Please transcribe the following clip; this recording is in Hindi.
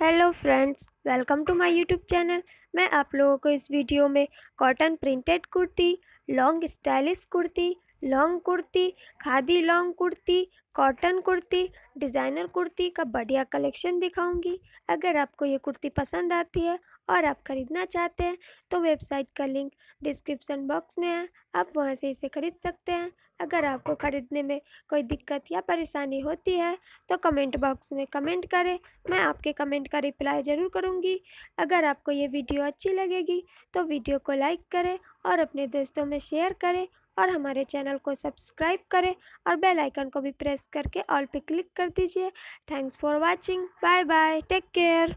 hello friends welcome to my YouTube channel मैं आप लोगों को इस वीडियो में cotton printed kurti long stylish kurti long kurti khadi long kurti cotton kurti designer kurti का बढ़िया कलेक्शन दिखाऊंगी अगर आपको ये कुर्ती पसंद आती है और आप ख़रीदना चाहते हैं तो वेबसाइट का लिंक डिस्क्रिप्सन बॉक्स में है आप वहाँ से इसे ख़रीद सकते हैं अगर आपको ख़रीदने में कोई दिक्कत या परेशानी होती है तो कमेंट बॉक्स में कमेंट करें मैं आपके कमेंट का रिप्लाई ज़रूर करूँगी अगर आपको ये वीडियो अच्छी लगेगी तो वीडियो को लाइक करें और अपने दोस्तों में शेयर करें और हमारे चैनल को सब्सक्राइब करें और बेल आइकन को भी प्रेस करके ऑल पे क्लिक कर दीजिए thanks for watching bye bye take care